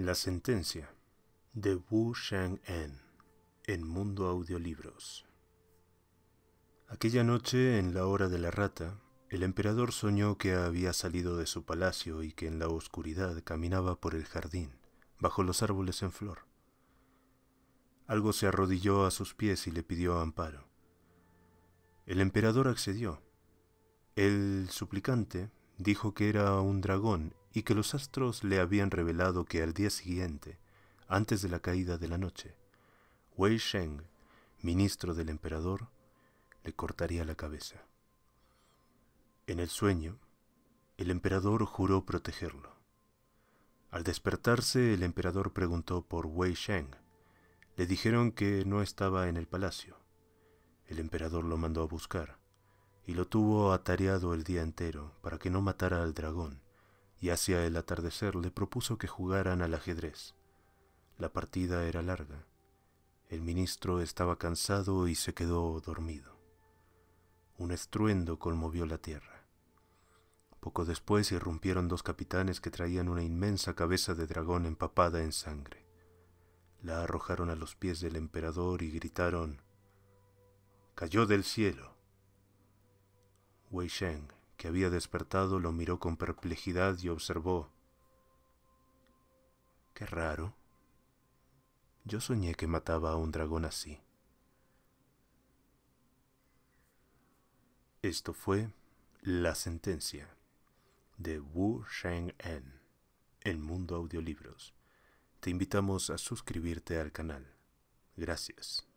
La sentencia de Wu SHANG en en Mundo Audiolibros. Aquella noche, en la hora de la rata, el emperador soñó que había salido de su palacio y que en la oscuridad caminaba por el jardín, bajo los árboles en flor. Algo se arrodilló a sus pies y le pidió amparo. El emperador accedió. El suplicante dijo que era un dragón y que los astros le habían revelado que al día siguiente, antes de la caída de la noche, Wei Sheng, ministro del emperador, le cortaría la cabeza. En el sueño, el emperador juró protegerlo. Al despertarse, el emperador preguntó por Wei Sheng. Le dijeron que no estaba en el palacio. El emperador lo mandó a buscar y lo tuvo atareado el día entero para que no matara al dragón y hacia el atardecer le propuso que jugaran al ajedrez. La partida era larga. El ministro estaba cansado y se quedó dormido. Un estruendo conmovió la tierra. Poco después irrumpieron dos capitanes que traían una inmensa cabeza de dragón empapada en sangre. La arrojaron a los pies del emperador y gritaron, Cayó del cielo. Wei Sheng que había despertado, lo miró con perplejidad y observó. Qué raro. Yo soñé que mataba a un dragón así. Esto fue La Sentencia de Wu Sheng En en Mundo Audiolibros. Te invitamos a suscribirte al canal. Gracias.